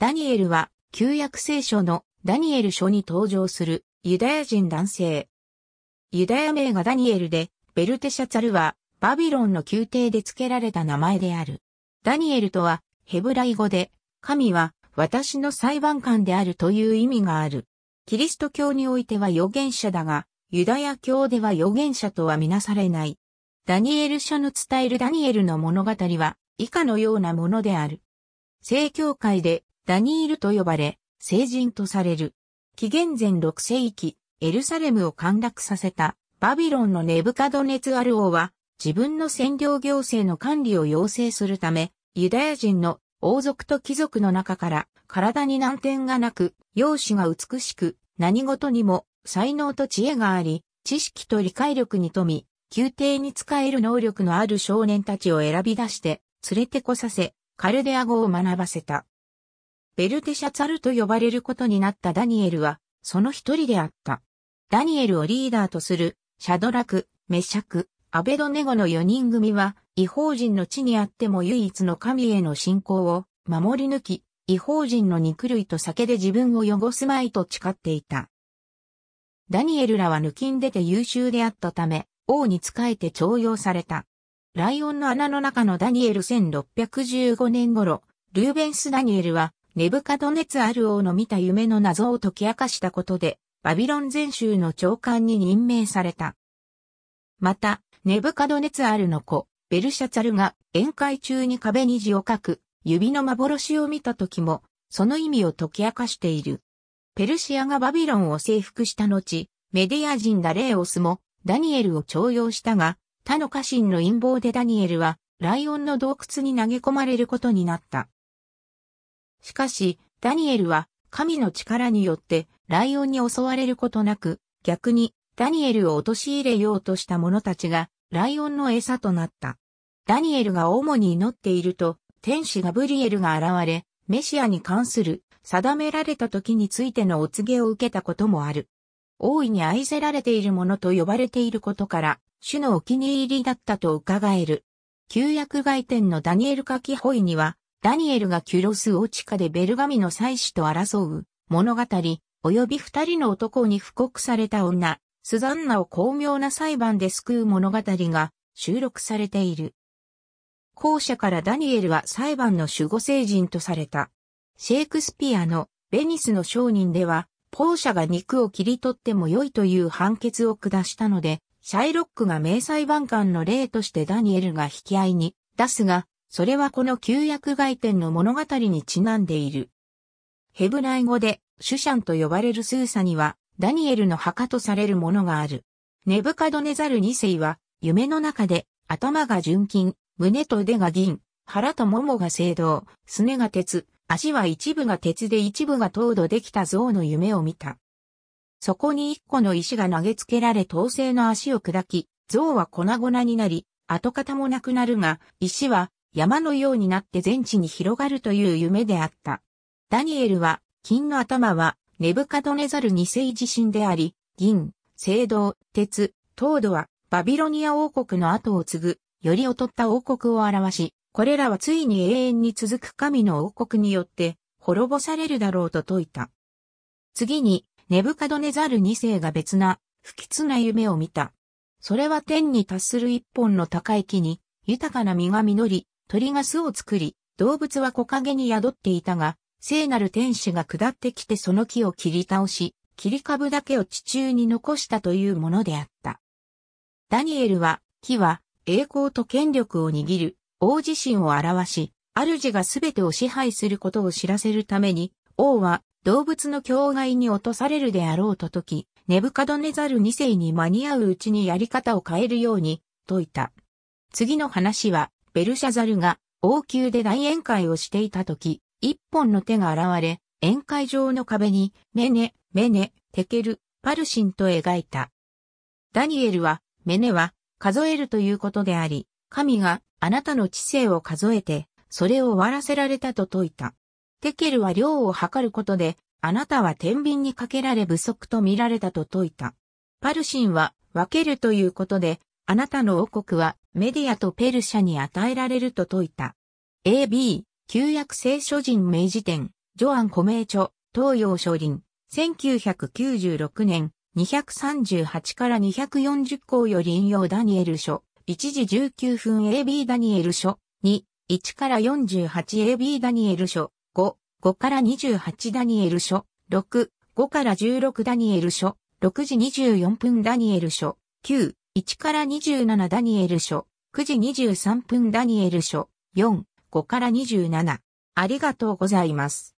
ダニエルは、旧約聖書のダニエル書に登場するユダヤ人男性。ユダヤ名がダニエルで、ベルテシャツァルは、バビロンの宮廷で付けられた名前である。ダニエルとは、ヘブライ語で、神は、私の裁判官であるという意味がある。キリスト教においては預言者だが、ユダヤ教では預言者とはみなされない。ダニエル書の伝えるダニエルの物語は、以下のようなものである。聖教会でダニールと呼ばれ、聖人とされる。紀元前6世紀、エルサレムを陥落させたバビロンのネブカドネツアル王は、自分の占領行政の管理を要請するため、ユダヤ人の王族と貴族の中から体に難点がなく、容姿が美しく、何事にも才能と知恵があり、知識と理解力に富み、宮廷に仕える能力のある少年たちを選び出して、連れてこさせ、カルデア語を学ばせた。ベルテシャツァルと呼ばれることになったダニエルは、その一人であった。ダニエルをリーダーとする、シャドラク、メシャク、アベドネゴの四人組は、違法人の地にあっても唯一の神への信仰を守り抜き、違法人の肉類と酒で自分を汚すまいと誓っていた。ダニエルらは抜きん出て優秀であったため、王に仕えて徴用された。ライオンの穴の中のダニエル1615年頃、ルーベンス・ダニエルはネブカドネツアル王の見た夢の謎を解き明かしたことで、バビロン全州の長官に任命された。また、ネブカドネツアルの子、ベルシャツァルが宴会中に壁に字を書く、指の幻を見た時も、その意味を解き明かしている。ペルシアがバビロンを征服した後、メディア人ダレーオスもダニエルを徴用したが、他の家臣の陰謀でダニエルはライオンの洞窟に投げ込まれることになった。しかし、ダニエルは神の力によってライオンに襲われることなく、逆にダニエルを陥れようとした者たちがライオンの餌となった。ダニエルが主に祈っていると、天使ガブリエルが現れ、メシアに関する定められた時についてのお告げを受けたこともある。大いに愛せられているものと呼ばれていることから、主のお気に入りだったと伺える。旧約外典のダニエル書きホイには、ダニエルがキュロスオ地下でベルガミの妻子と争う物語、及び二人の男に布告された女、スザンナを巧妙な裁判で救う物語が収録されている。後者からダニエルは裁判の守護聖人とされた。シェイクスピアのベニスの商人では、後者が肉を切り取っても良いという判決を下したので、シャイロックが名裁判官の例としてダニエルが引き合いに出すが、それはこの旧約外典の物語にちなんでいる。ヘブライ語で、シュシャンと呼ばれるスーサには、ダニエルの墓とされるものがある。ネブカドネザル二世は、夢の中で、頭が純金、胸と腕が銀、腹とももが青銅、すねが鉄、足は一部が鉄で一部が糖度できた像の夢を見た。そこに一個の石が投げつけられ陶製の足を砕き、像は粉々になり、跡形もなくなるが、石は山のようになって全地に広がるという夢であった。ダニエルは、金の頭は、ネブカドネザル二世自身であり、銀、青銅、鉄、糖度は、バビロニア王国の後を継ぐ、より劣った王国を表し、これらはついに永遠に続く神の王国によって、滅ぼされるだろうと説いた。次に、ネブカドネザル二世が別な、不吉な夢を見た。それは天に達する一本の高い木に、豊かな実が実り、鳥が巣を作り、動物は木陰に宿っていたが、聖なる天使が下ってきてその木を切り倒し、切り株だけを地中に残したというものであった。ダニエルは、木は栄光と権力を握る王自身を表し、主がすべてを支配することを知らせるために、王は動物の境外に落とされるであろうとき、ネブカドネザル二世に間に合ううちにやり方を変えるように、説いた。次の話は、ベルシャザルが王宮で大宴会をしていた時、一本の手が現れ、宴会場の壁に、メネ、メネ、テケル、パルシンと描いた。ダニエルは、メネは、数えるということであり、神があなたの知性を数えて、それを終わらせられたと説いた。テケルは量を測ることで、あなたは天秤にかけられ不足と見られたと説いた。パルシンは分けるということで、あなたの王国はメディアとペルシャに与えられると説いた。AB、旧約聖書人明治典、ジョアン・コメ著、東洋書林、1996年、238から240項より引用ダニエル書、1時19分 AB ダニエル書、2、1から 48AB ダニエル書、5、5から28ダニエル書、6、5から16ダニエル書、6時24分ダニエル書、9、1から27ダニエル書、9時23分ダニエル書、4、5から27。ありがとうございます。